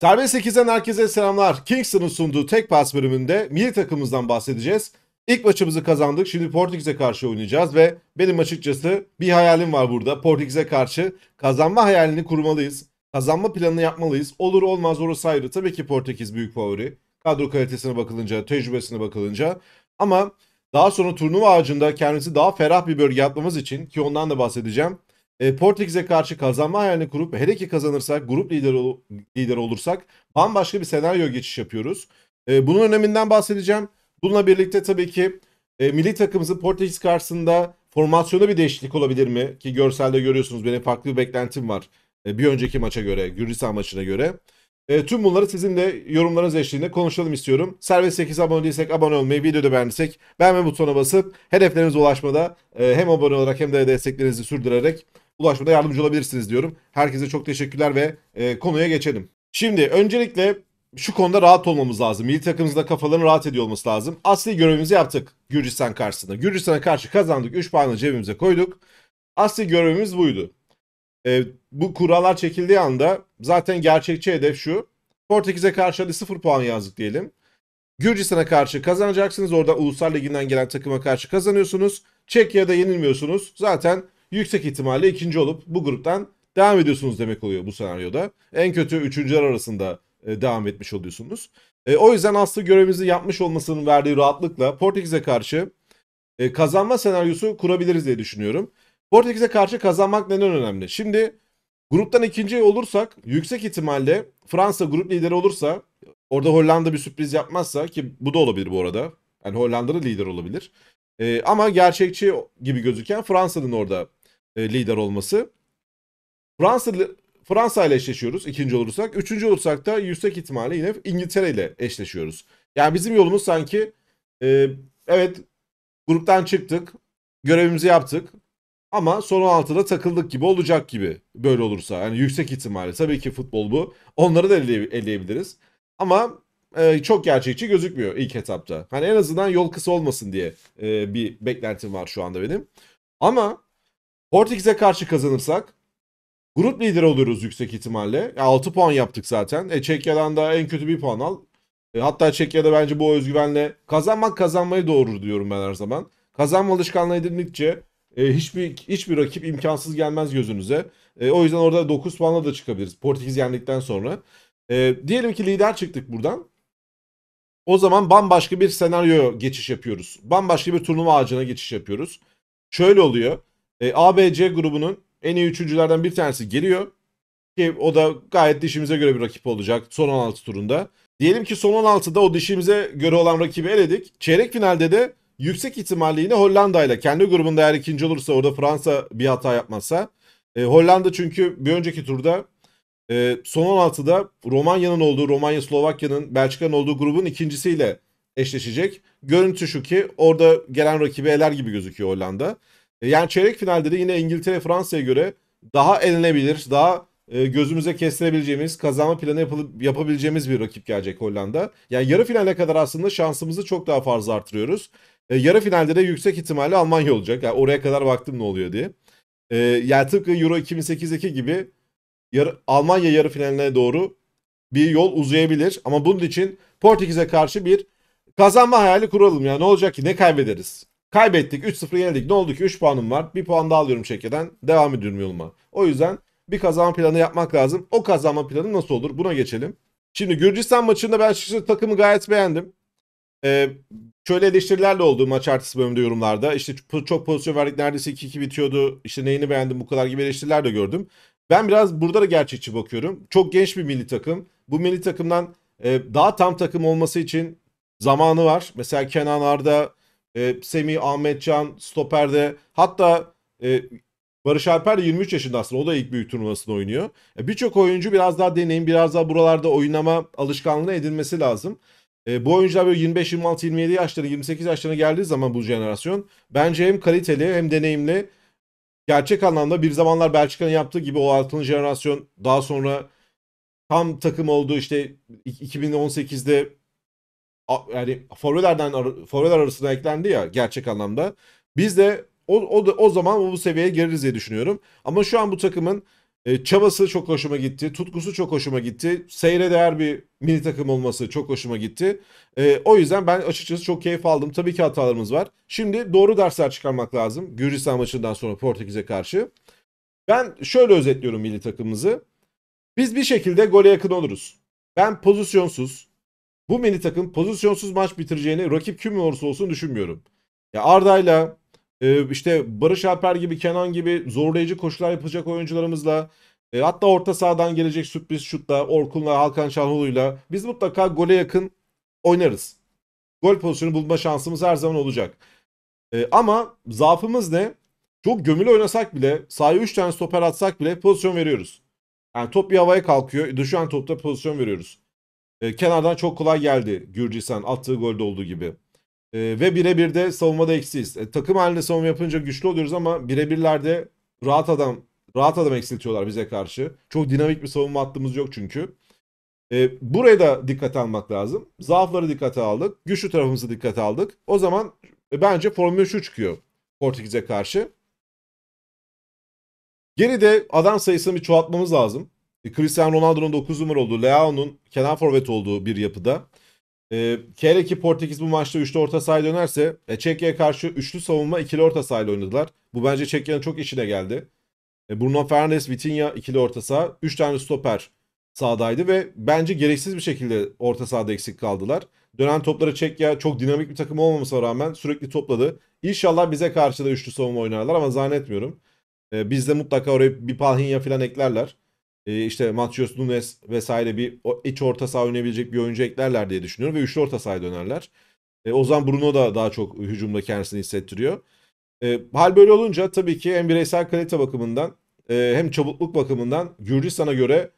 Serbest 8'den herkese selamlar. Kingston'ın sunduğu tek pas bölümünde milli takımımızdan bahsedeceğiz. İlk maçımızı kazandık. Şimdi Portekiz'e karşı oynayacağız ve benim açıkçası bir hayalim var burada. Portekiz'e karşı kazanma hayalini kurmalıyız. Kazanma planını yapmalıyız. Olur olmaz orası ayrı. Tabii ki Portekiz büyük favori. Kadro kalitesine bakılınca, tecrübesine bakılınca. Ama daha sonra turnuva ağacında kendisi daha ferah bir bölge yapmamız için ki ondan da bahsedeceğim e, Portekiz'e karşı kazanma hayalini kurup hele ki kazanırsak grup lideri, ol, lideri olursak bambaşka bir senaryo geçiş yapıyoruz. E, bunun öneminden bahsedeceğim. Bununla birlikte tabii ki e, milli takımımızın Portekiz karşısında formasyonu bir değişiklik olabilir mi? Ki görselde görüyorsunuz benim farklı bir beklentim var. E, bir önceki maça göre, Gürcistan maçına göre. E, tüm bunları sizin de yorumlarınız eşliğinde konuşalım istiyorum. Servet 8 abone değilsek abone olmayı, videoda beğendiysek beğenme butonuna basıp hedeflerinize ulaşmada e, hem abone olarak hem de desteklerinizi sürdürerek ulaşmada yardımcı olabilirsiniz diyorum. Herkese çok teşekkürler ve e, konuya geçelim. Şimdi öncelikle şu konuda rahat olmamız lazım. Milli takımımızda kafaların rahat ediyor olması lazım. Asli görevimizi yaptık Gürcistan karşısında. Gürcistan'a karşı kazandık. 3 puanı cebimize koyduk. Asli görevimiz buydu. E, bu kurallar çekildiği anda zaten gerçekçi hedef şu. Portekiz'e karşı hadi 0 puan yazdık diyelim. Gürcistan'a karşı kazanacaksınız. Orada Uluslar Ligi'nden gelen takıma karşı kazanıyorsunuz. Çekya'da yenilmiyorsunuz. Zaten yüksek ihtimalle ikinci olup bu gruptan devam ediyorsunuz demek oluyor bu senaryoda. En kötü üçüncüler arasında e, devam etmiş oluyorsunuz. E, o yüzden aslı görevimizi yapmış olmasının verdiği rahatlıkla Portekiz'e karşı e, kazanma senaryosu kurabiliriz diye düşünüyorum. Portekiz'e karşı kazanmak neden önemli? Şimdi gruptan ikinci olursak yüksek ihtimalle Fransa grup lideri olursa orada Hollanda bir sürpriz yapmazsa ki bu da olabilir bu arada. Yani Hollanda da lider olabilir. E, ama gerçekçi gibi gözüken Fransa'nın orada e, lider olması. Fransa Fransa ile eşleşiyoruz ikinci olursak. Üçüncü olursak da yüksek ihtimalle yine İngiltere ile eşleşiyoruz. Yani bizim yolumuz sanki e, evet gruptan çıktık. Görevimizi yaptık. Ama son 16'da takıldık gibi olacak gibi böyle olursa. Yani yüksek ihtimalle tabii ki futbol bu. Onları da elde, eleyebiliriz. Ama e, çok gerçekçi gözükmüyor ilk etapta. Hani en azından yol kısa olmasın diye e, bir beklentim var şu anda benim. Ama Portekiz'e karşı kazanırsak grup lideri oluruz yüksek ihtimalle. E, 6 puan yaptık zaten. E, Çekya'dan da en kötü bir puan al. E, hatta Çekya'da bence bu özgüvenle kazanmak kazanmayı doğurur diyorum ben her zaman. Kazanma alışkanlığı edindikçe e, hiçbir hiçbir rakip imkansız gelmez gözünüze. E, o yüzden orada 9 puanla da çıkabiliriz. Portekiz yendikten sonra. E, diyelim ki lider çıktık buradan. O zaman bambaşka bir senaryo geçiş yapıyoruz. Bambaşka bir turnuva ağacına geçiş yapıyoruz. Şöyle oluyor. E, ABC grubunun en iyi üçüncülerden bir tanesi geliyor. Ki o da gayet dişimize göre bir rakip olacak son 16 turunda. Diyelim ki son 16'da o dişimize göre olan rakibi eledik. Çeyrek finalde de yüksek ihtimalle yine Hollanda ile kendi grubunda eğer ikinci olursa orada Fransa bir hata yapmazsa. E, Hollanda çünkü bir önceki turda e, son 16'da Romanya'nın olduğu, Romanya, Slovakya'nın, Belçika'nın olduğu grubun ikincisiyle eşleşecek. Görüntü şu ki orada gelen rakibi eler gibi gözüküyor Hollanda. E, yani çeyrek finalde de yine İngiltere Fransa'ya göre daha elinebilir, daha e, gözümüze kestirebileceğimiz, kazanma planı yapılıp, yapabileceğimiz bir rakip gelecek Hollanda. Yani yarı finale kadar aslında şansımızı çok daha fazla artırıyoruz. E, yarı finalde de yüksek ihtimalle Almanya olacak. Yani oraya kadar baktım ne oluyor diye. Yani tıpkı Euro 2008'deki gibi yarı, Almanya yarı finaline doğru bir yol uzayabilir. Ama bunun için Portekiz'e karşı bir kazanma hayali kuralım. Yani ne olacak ki ne kaybederiz? Kaybettik 3-0 yenildik. Ne oldu ki 3 puanım var. 1 puan daha alıyorum çekeden. Devam ediyorum yoluma. O yüzden bir kazanma planı yapmak lazım. O kazanma planı nasıl olur? Buna geçelim. Şimdi Gürcistan maçında ben açıkçası takımı gayet beğendim. Ee, şöyle eleştirilerle oldu maç ertesi bölümde yorumlarda. İşte çok pozisyon verdik neredeyse 2-2 bitiyordu. İşte neyini beğendim bu kadar gibi eleştiriler de gördüm. Ben biraz burada da gerçekçi bakıyorum. Çok genç bir milli takım. Bu milli takımdan e, daha tam takım olması için zamanı var. Mesela Kenan Arda e, Semih, Ahmetcan, Stoper'de hatta e, Barış Alper de 23 yaşında aslında. O da ilk büyük turnuvasını oynuyor. E, Birçok oyuncu biraz daha deneyim, biraz daha buralarda oynama alışkanlığı edinmesi lazım. E, bu oyuncular böyle 25, 26, 27 yaşları 28 yaşlarına geldiği zaman bu jenerasyon bence hem kaliteli hem deneyimli gerçek anlamda bir zamanlar Belçika'nın yaptığı gibi o altın jenerasyon daha sonra tam takım oldu işte 2018'de yani forvetlerden forvetler arasına eklendi ya gerçek anlamda. Biz de o, o, o zaman bu seviyeye geliriz diye düşünüyorum. Ama şu an bu takımın e, çabası çok hoşuma gitti. Tutkusu çok hoşuma gitti. Seyre değer bir mini takım olması çok hoşuma gitti. E, o yüzden ben açıkçası çok keyif aldım. Tabii ki hatalarımız var. Şimdi doğru dersler çıkarmak lazım. Gürcistan maçından sonra Portekiz'e karşı. Ben şöyle özetliyorum mini takımımızı. Biz bir şekilde gole yakın oluruz. Ben pozisyonsuz, bu milli takım pozisyonsuz maç bitireceğini rakip kim olursa olsun düşünmüyorum. Ya Arda'yla e, işte Barış Alper gibi Kenan gibi zorlayıcı koşular yapacak oyuncularımızla e, hatta orta sahadan gelecek sürpriz şutla Orkun'la Hakan Şanlıoğlu'yla biz mutlaka gole yakın oynarız. Gol pozisyonu bulma şansımız her zaman olacak. E, ama zaafımız ne? Çok gömülü oynasak bile sahaya 3 tane stoper atsak bile pozisyon veriyoruz. Yani top bir havaya kalkıyor. Düşen topta pozisyon veriyoruz. E, kenardan çok kolay geldi Gürcistan attığı golde olduğu gibi. E, ve birebir de savunmada eksiyiz. E, takım halinde savunma yapınca güçlü oluyoruz ama birebirlerde rahat adam rahat adam eksiltiyorlar bize karşı. Çok dinamik bir savunma hattımız yok çünkü. E, buraya da dikkate almak lazım. Zaafları dikkate aldık. Güçlü tarafımızı dikkate aldık. O zaman e, bence formül şu çıkıyor Portekiz'e karşı. Geride adam sayısını bir çoğaltmamız lazım. E, Cristiano Ronaldo'nun 9 numara olduğu, Leao'nun kenar forvet olduğu bir yapıda. E, hele ki Portekiz bu maçta üçlü orta sahaya dönerse e, Çekya'ya karşı üçlü savunma ikili orta sahayla oynadılar. Bu bence Çekya'nın çok işine geldi. E, Bruno Fernandes, Vitinha ikili orta saha. 3 tane stoper sahadaydı ve bence gereksiz bir şekilde orta sahada eksik kaldılar. Dönen topları Çekya çok dinamik bir takım olmamasına rağmen sürekli topladı. İnşallah bize karşı da üçlü savunma oynarlar ama zannetmiyorum. E, biz de mutlaka oraya bir Palhinha falan eklerler e, işte Matheus Nunes vesaire bir iç orta saha oynayabilecek bir oyuncu eklerler diye düşünüyorum ve üçlü orta sahaya dönerler. E, Ozan Bruno da daha çok hücumda kendisini hissettiriyor. E, hal böyle olunca tabii ki hem bireysel kalite bakımından e, hem çabukluk bakımından Gürcistan'a göre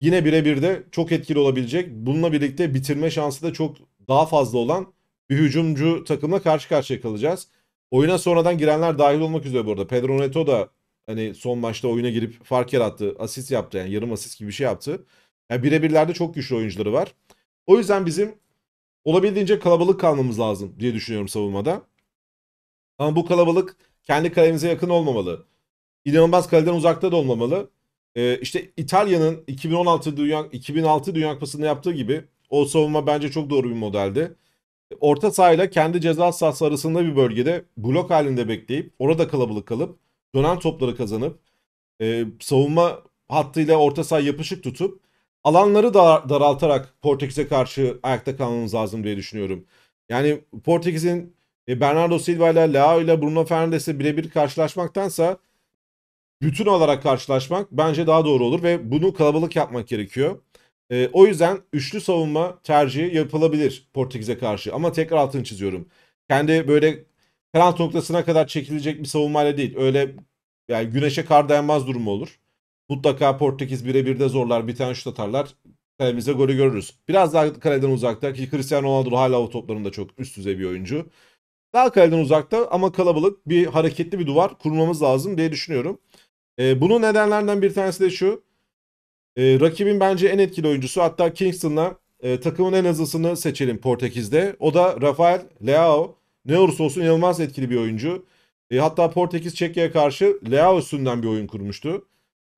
yine birebir de çok etkili olabilecek. Bununla birlikte bitirme şansı da çok daha fazla olan bir hücumcu takımla karşı karşıya kalacağız. Oyuna sonradan girenler dahil olmak üzere burada. Pedro Neto da Hani son maçta oyuna girip fark yarattı. Asist yaptı yani yarım asist gibi bir şey yaptı. Yani birebirlerde çok güçlü oyuncuları var. O yüzden bizim olabildiğince kalabalık kalmamız lazım diye düşünüyorum savunmada. Ama bu kalabalık kendi kalemize yakın olmamalı. İnanılmaz kaleden uzakta da olmamalı. Ee, işte İtalya'nın 2016 Dünya 2006 Dünya Kupası'nda yaptığı gibi o savunma bence çok doğru bir modeldi. Orta sahayla kendi ceza sahası arasında bir bölgede blok halinde bekleyip orada kalabalık kalıp dönen topları kazanıp e, savunma hattıyla orta saha yapışık tutup alanları dar, daraltarak Portekiz'e karşı ayakta kalmamız lazım diye düşünüyorum. Yani Portekiz'in e, Bernardo Silva ile Leao ile Bruno Fernandes'e birebir karşılaşmaktansa bütün olarak karşılaşmak bence daha doğru olur ve bunu kalabalık yapmak gerekiyor. E, o yüzden üçlü savunma tercihi yapılabilir Portekiz'e karşı ama tekrar altını çiziyorum. Kendi böyle Trans noktasına kadar çekilecek bir savunmayla değil. Öyle yani güneşe kar dayanmaz durumu olur. Mutlaka Portekiz birebir de zorlar. Bir tane şut atarlar. Kalemize golü görürüz. Biraz daha kaleden uzakta ki Cristiano Ronaldo hala o toplarında çok üst düzey bir oyuncu. Daha kaleden uzakta ama kalabalık bir hareketli bir duvar kurmamız lazım diye düşünüyorum. E, bunun nedenlerden bir tanesi de şu. E, rakibin bence en etkili oyuncusu hatta Kingston'la e, takımın en hızlısını seçelim Portekiz'de. O da Rafael Leao. Ne olursa olsun inanılmaz etkili bir oyuncu. E, hatta Portekiz Çekya'ya karşı Leao üstünden bir oyun kurmuştu.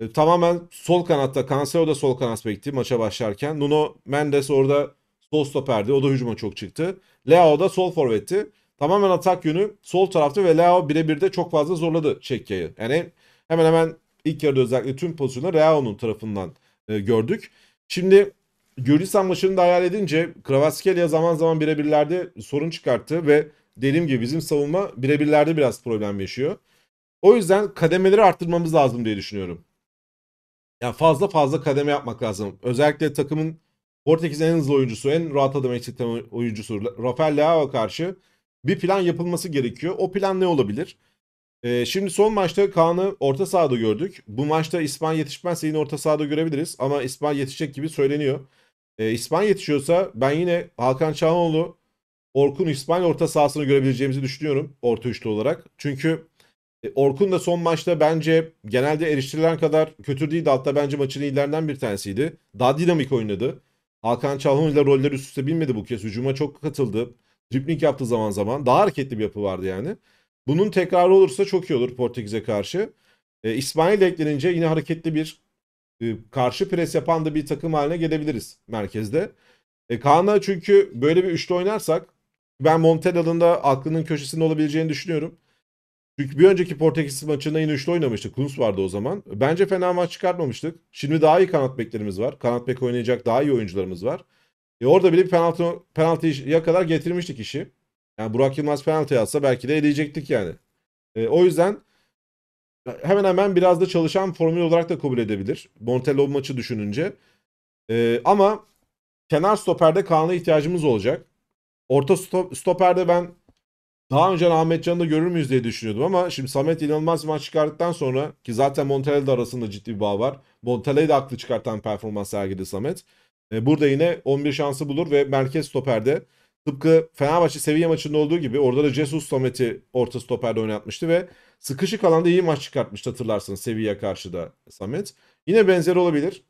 E, tamamen sol kanatta Cancelo da sol kanat bekti maça başlarken. Nuno Mendes orada sol stoperdi. O da hücuma çok çıktı. Leao da sol forvetti. Tamamen atak yönü sol tarafta ve Leao birebir de çok fazla zorladı Çekya'yı. Yani hemen hemen ilk yarıda özellikle tüm pozisyonları Leao'nun tarafından e, gördük. Şimdi Gürcistan maçını da hayal edince Kravaskelia zaman zaman birebirlerde sorun çıkarttı ve dediğim gibi bizim savunma birebirlerde biraz problem yaşıyor. O yüzden kademeleri arttırmamız lazım diye düşünüyorum. Yani fazla fazla kademe yapmak lazım. Özellikle takımın Portekiz'in en hızlı oyuncusu, en rahat adam eksilten oyuncusu Rafael Leao karşı bir plan yapılması gerekiyor. O plan ne olabilir? Ee, şimdi son maçta Kaan'ı orta sahada gördük. Bu maçta İspanya yetişmezse yine orta sahada görebiliriz. Ama İspanya yetişecek gibi söyleniyor. Ee, İspanya yetişiyorsa ben yine Hakan Çağanoğlu Orkun İsmail orta sahasını görebileceğimizi düşünüyorum orta üçlü olarak. Çünkü e, Orkun da son maçta bence genelde eleştirilen kadar kötü değildi. Hatta bence maçın iyilerinden bir tanesiydi. Daha dinamik oynadı. Hakan Çalhanoğlu ile roller üst üste binmedi bu kez. Hücuma çok katıldı. Dripling yaptı zaman zaman. Daha hareketli bir yapı vardı yani. Bunun tekrarı olursa çok iyi olur Portekiz'e karşı. E, İsmail eklenince yine hareketli bir e, karşı pres yapan da bir takım haline gelebiliriz merkezde. E, Kaan'la çünkü böyle bir üçlü oynarsak ben Montella'nın da aklının köşesinde olabileceğini düşünüyorum. Çünkü bir önceki Portekiz maçında yine üçlü oynamıştık. Kuns vardı o zaman. Bence fena maç çıkartmamıştık. Şimdi daha iyi kanat beklerimiz var. Kanat bek oynayacak daha iyi oyuncularımız var. E orada bile bir penaltı, penaltıya kadar getirmiştik işi. Yani Burak Yılmaz penaltı atsa belki de eleyecektik yani. E, o yüzden hemen hemen biraz da çalışan formül olarak da kabul edebilir. Montello maçı düşününce. E, ama kenar stoperde Kaan'a ihtiyacımız olacak. Orta stop, stoperde ben daha önce Ahmet Can'ı da görür müyüz diye düşünüyordum ama şimdi Samet inanılmaz bir maç çıkarttıktan sonra ki zaten Montella'da arasında ciddi bir bağ var. Montella'yı da aklı çıkartan performans sergiledi Samet. E, burada yine 11 şansı bulur ve merkez stoperde tıpkı Fenerbahçe seviye maçında olduğu gibi orada da Jesus Samet'i orta stoperde oynatmıştı ve sıkışık alanda iyi maç çıkartmıştı hatırlarsınız Sevilla karşı da Samet. Yine benzer olabilir.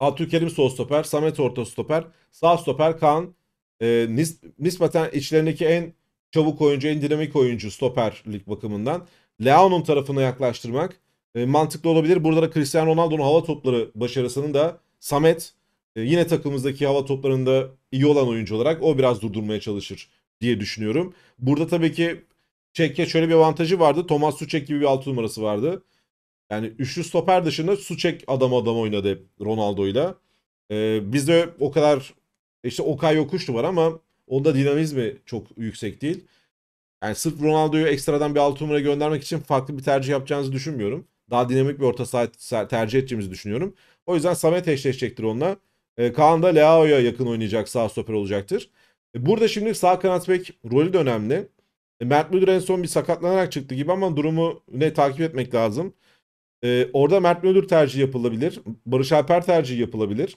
Abdülkerim sol stoper, Samet orta stoper, sağ stoper Kaan e, nis, nispeten içlerindeki en çabuk oyuncu, en dinamik oyuncu stoperlik bakımından Leao'nun tarafına yaklaştırmak e, mantıklı olabilir. Burada da Cristiano Ronaldo'nun hava topları başarısının da Samet e, yine takımımızdaki hava toplarında iyi olan oyuncu olarak o biraz durdurmaya çalışır diye düşünüyorum. Burada tabii ki Çek'e şöyle bir avantajı vardı. Thomas Suçek gibi bir 6 numarası vardı. Yani üçlü stoper dışında Suçek adam adam oynadı hep Ronaldo'yla. Ee, bizde o kadar işte Okay Yokuşlu var ama onda dinamizmi çok yüksek değil. Yani sırf Ronaldo'yu ekstradan bir 6 numara göndermek için farklı bir tercih yapacağınızı düşünmüyorum. Daha dinamik bir orta saha tercih edeceğimizi düşünüyorum. O yüzden Samet eşleşecektir onunla. E, Kaan da Leao'ya yakın oynayacak sağ stoper olacaktır. E, burada şimdi sağ kanat bek rolü de önemli. E, Mert Müdür en son bir sakatlanarak çıktı gibi ama durumu ne takip etmek lazım. E, orada Mert Müdür tercih yapılabilir. Barış Alper tercih yapılabilir.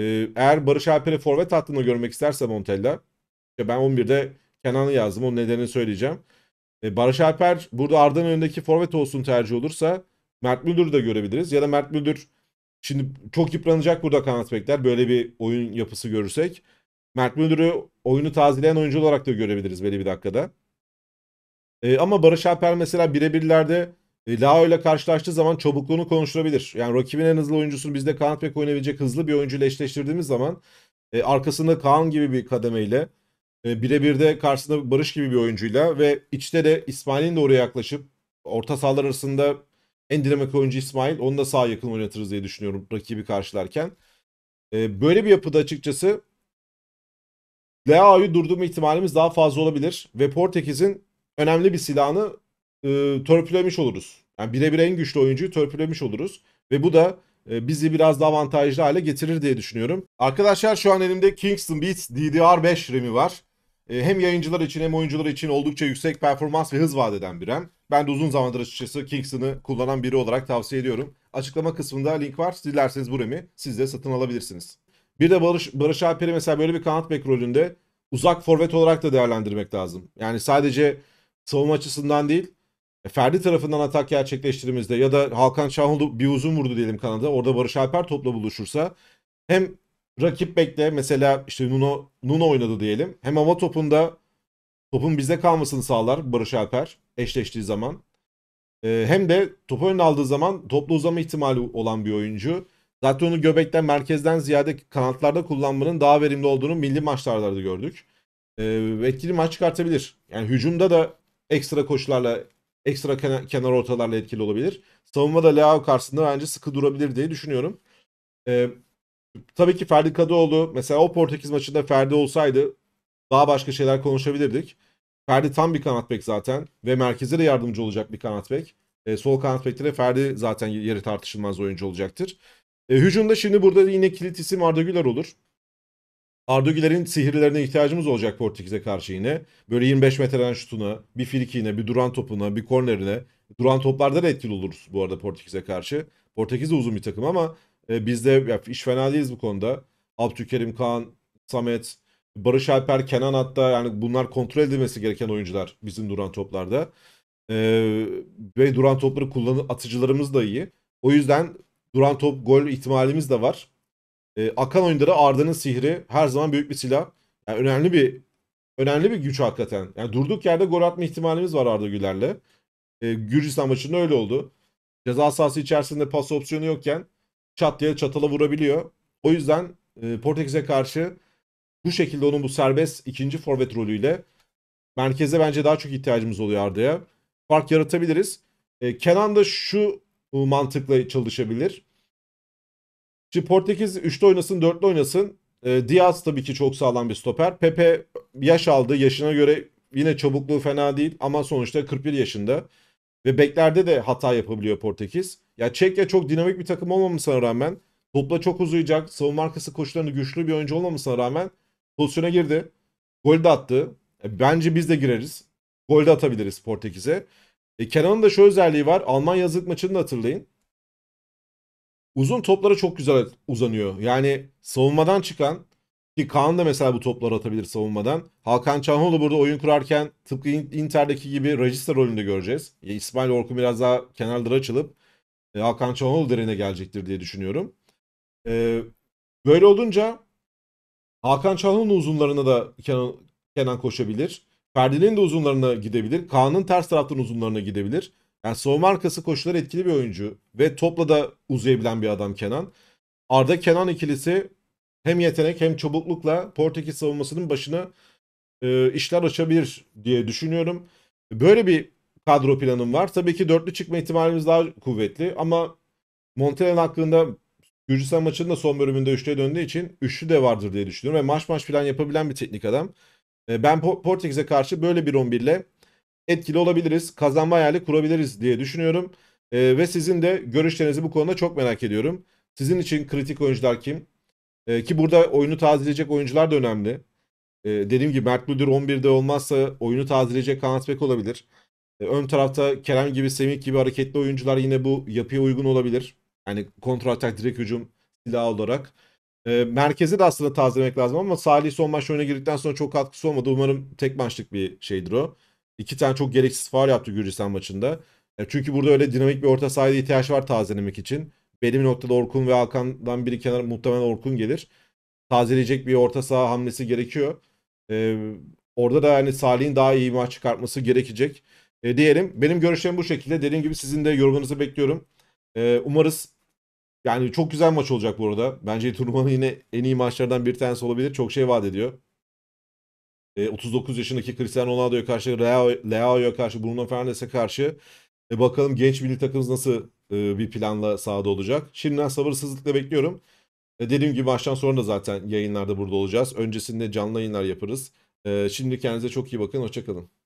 Ee, eğer Barış Alper'i forvet hattında görmek isterse Montella işte ben 11'de Kenan'ı yazdım. O nedenini söyleyeceğim. Ee, Barış Alper burada Arda'nın önündeki forvet olsun tercih olursa Mert Müldür'ü de görebiliriz. Ya da Mert Müldür şimdi çok yıpranacak burada kanat bekler. Böyle bir oyun yapısı görürsek. Mert Müldür'ü oyunu tazeleyen oyuncu olarak da görebiliriz belli bir dakikada. Ee, ama Barış Alper mesela birebirlerde e, Lao ile karşılaştığı zaman çabukluğunu konuşturabilir. Yani rakibin en hızlı oyuncusunu bizde kanat bek oynayabilecek hızlı bir oyuncu ile eşleştirdiğimiz zaman e, arkasında Kaan gibi bir kademeyle e, birebir de karşısında Barış gibi bir oyuncuyla ve içte de İsmail'in de oraya yaklaşıp orta sahalar arasında en dinamik oyuncu İsmail. Onu da sağ yakın oynatırız diye düşünüyorum rakibi karşılarken. E, böyle bir yapıda açıkçası Laoyu durdurma ihtimalimiz daha fazla olabilir ve Portekiz'in önemli bir silahını e, törpülemiş oluruz. Yani birebir en güçlü oyuncuyu törpülemiş oluruz. Ve bu da e, bizi biraz daha avantajlı hale getirir diye düşünüyorum. Arkadaşlar şu an elimde Kingston Beats DDR5 RAM'i var. E, hem yayıncılar için hem oyuncular için oldukça yüksek performans ve hız vaat eden bir RAM. Ben de uzun zamandır açıkçası Kingston'ı kullanan biri olarak tavsiye ediyorum. Açıklama kısmında link var. Dilerseniz bu RAM'i siz de satın alabilirsiniz. Bir de Barış, Barış Alper'i mesela böyle bir kanat bek rolünde uzak forvet olarak da değerlendirmek lazım. Yani sadece savunma açısından değil e, Ferdi tarafından atak gerçekleştirimizde ya da Hakan Şaholu bir uzun vurdu diyelim kanada. Orada Barış Alper topla buluşursa hem rakip bekle mesela işte Nuno, Nuno oynadı diyelim. Hem hava topunda topun bizde kalmasını sağlar Barış Alper eşleştiği zaman. Ee, hem de topu önüne aldığı zaman toplu uzama ihtimali olan bir oyuncu. Zaten onu göbekten merkezden ziyade kanatlarda kullanmanın daha verimli olduğunu milli maçlarda da gördük. Ee, etkili maç çıkartabilir. Yani hücumda da ekstra koşularla ekstra kenar, ortalarla etkili olabilir. Savunma da Leao karşısında bence sıkı durabilir diye düşünüyorum. Ee, tabii ki Ferdi Kadıoğlu mesela o Portekiz maçında Ferdi olsaydı daha başka şeyler konuşabilirdik. Ferdi tam bir kanat bek zaten ve merkeze de yardımcı olacak bir kanat bek. E, sol kanat bekte Ferdi zaten yeri tartışılmaz oyuncu olacaktır. E, hücumda şimdi burada yine kilit isim Arda Güler olur. Arda sihirlerine ihtiyacımız olacak Portekiz'e karşı yine. Böyle 25 metreden şutuna, bir frikiğine, bir duran topuna, bir kornerine. Duran toplarda da etkili oluruz bu arada Portekiz'e karşı. Portekiz de uzun bir takım ama e, biz de ya, iş fena değiliz bu konuda. Abdülkerim Kaan, Samet, Barış Alper, Kenan hatta yani bunlar kontrol edilmesi gereken oyuncular bizim duran toplarda. E, ve duran topları kullanı atıcılarımız da iyi. O yüzden duran top gol ihtimalimiz de var. E, akan oyunları Arda'nın sihri her zaman büyük bir silah. Yani önemli bir önemli bir güç hakikaten. Yani durduk yerde gol atma ihtimalimiz var Arda Güler'le. E, Gürcistan maçında öyle oldu. Ceza sahası içerisinde pas opsiyonu yokken çat diye çatala vurabiliyor. O yüzden e, Portekiz'e karşı bu şekilde onun bu serbest ikinci forvet rolüyle merkeze bence daha çok ihtiyacımız oluyor Arda'ya. Fark yaratabiliriz. E, Kenan da şu mantıkla çalışabilir. Şimdi Portekiz 3'te oynasın 4'te oynasın. E, Diaz tabii ki çok sağlam bir stoper. Pepe yaş aldı. Yaşına göre yine çabukluğu fena değil ama sonuçta 41 yaşında. Ve beklerde de hata yapabiliyor Portekiz. Ya Çekya çok dinamik bir takım olmamasına rağmen topla çok uzayacak, savunma arkası koşularını güçlü bir oyuncu olmamasına rağmen pozisyona girdi. Gol de attı. E, bence biz de gireriz. Gol de atabiliriz Portekiz'e. E, Kenan'ın da şu özelliği var. Almanya yazık maçını da hatırlayın uzun toplara çok güzel uzanıyor. Yani savunmadan çıkan ki Kaan da mesela bu topları atabilir savunmadan. Hakan Çanhoğlu burada oyun kurarken tıpkı Inter'deki gibi register rolünde göreceğiz. İsmail Orkun biraz daha kenarlara açılıp e, Hakan Çanhoğlu derine gelecektir diye düşünüyorum. E, böyle olunca Hakan Çalhanoğlu'nun uzunlarına da Kenan, Kenan koşabilir. Ferdi'nin de uzunlarına gidebilir. Kaan'ın ters taraftan uzunlarına gidebilir. Yani savunma arkası koşuları etkili bir oyuncu ve topla da uzayabilen bir adam Kenan. Arda Kenan ikilisi hem yetenek hem çabuklukla Portekiz savunmasının başına e, işler açabilir diye düşünüyorum. Böyle bir kadro planım var. Tabii ki dörtlü çıkma ihtimalimiz daha kuvvetli ama Montellen hakkında Gürcistan maçının da son bölümünde üçlüye döndüğü için üçlü de vardır diye düşünüyorum ve maç maç plan yapabilen bir teknik adam. E, ben Portekiz'e karşı böyle bir 11 ile etkili olabiliriz. Kazanma hayali kurabiliriz diye düşünüyorum. E, ve sizin de görüşlerinizi bu konuda çok merak ediyorum. Sizin için kritik oyuncular kim? E, ki burada oyunu tazeleyecek oyuncular da önemli. E, dediğim gibi Mert Müdür 11'de olmazsa oyunu tazeleyecek Kanat Bek olabilir. E, ön tarafta Kerem gibi, Semih gibi hareketli oyuncular yine bu yapıya uygun olabilir. Yani kontrol atak, direkt hücum silahı olarak. E, merkezi de aslında tazelemek lazım ama Salih son maç oyuna girdikten sonra çok katkısı olmadı. Umarım tek maçlık bir şeydir o. İki tane çok gereksiz faal yaptı Gürcistan maçında. E, çünkü burada öyle dinamik bir orta sahaya ihtiyaç var tazelemek için. Belli bir noktada Orkun ve Hakan'dan biri kenar muhtemelen Orkun gelir. Tazeleyecek bir orta saha hamlesi gerekiyor. E, orada da yani Salih'in daha iyi maç çıkartması gerekecek. E, diyelim benim görüşlerim bu şekilde. Dediğim gibi sizin de yorumlarınızı bekliyorum. E, umarız yani çok güzel maç olacak bu arada. Bence turnuvanın yine en iyi maçlardan bir tanesi olabilir. Çok şey vaat ediyor e, 39 yaşındaki Cristiano Ronaldo'ya karşı, Leao'ya karşı, Bruno Fernandes'e karşı e, bakalım genç milli takımımız nasıl e, bir planla sahada olacak. Şimdiden sabırsızlıkla bekliyorum. E, dediğim gibi maçtan sonra da zaten yayınlarda burada olacağız. Öncesinde canlı yayınlar yaparız. E, şimdi kendinize çok iyi bakın. Hoşçakalın.